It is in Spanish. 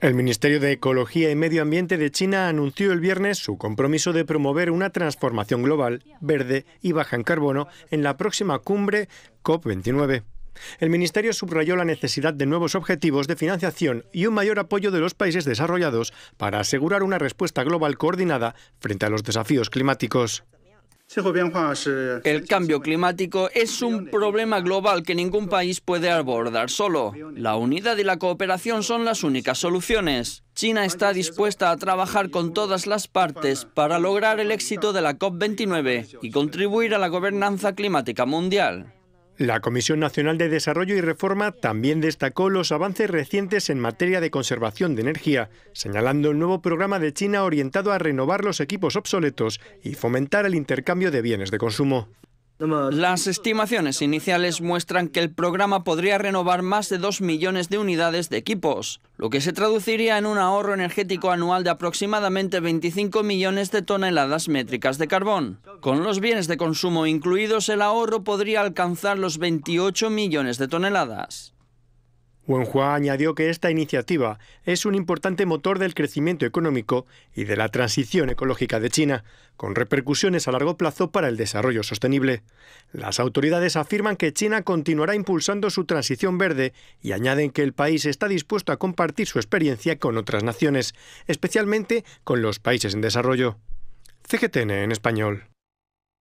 El Ministerio de Ecología y Medio Ambiente de China anunció el viernes su compromiso de promover una transformación global, verde y baja en carbono en la próxima cumbre COP29. El Ministerio subrayó la necesidad de nuevos objetivos de financiación y un mayor apoyo de los países desarrollados para asegurar una respuesta global coordinada frente a los desafíos climáticos. El cambio climático es un problema global que ningún país puede abordar solo. La unidad y la cooperación son las únicas soluciones. China está dispuesta a trabajar con todas las partes para lograr el éxito de la COP29 y contribuir a la gobernanza climática mundial. La Comisión Nacional de Desarrollo y Reforma también destacó los avances recientes en materia de conservación de energía, señalando el nuevo programa de China orientado a renovar los equipos obsoletos y fomentar el intercambio de bienes de consumo. Las estimaciones iniciales muestran que el programa podría renovar más de 2 millones de unidades de equipos, lo que se traduciría en un ahorro energético anual de aproximadamente 25 millones de toneladas métricas de carbón. Con los bienes de consumo incluidos, el ahorro podría alcanzar los 28 millones de toneladas. Wenhua añadió que esta iniciativa es un importante motor del crecimiento económico y de la transición ecológica de China, con repercusiones a largo plazo para el desarrollo sostenible. Las autoridades afirman que China continuará impulsando su transición verde y añaden que el país está dispuesto a compartir su experiencia con otras naciones, especialmente con los países en desarrollo. CGTN en español.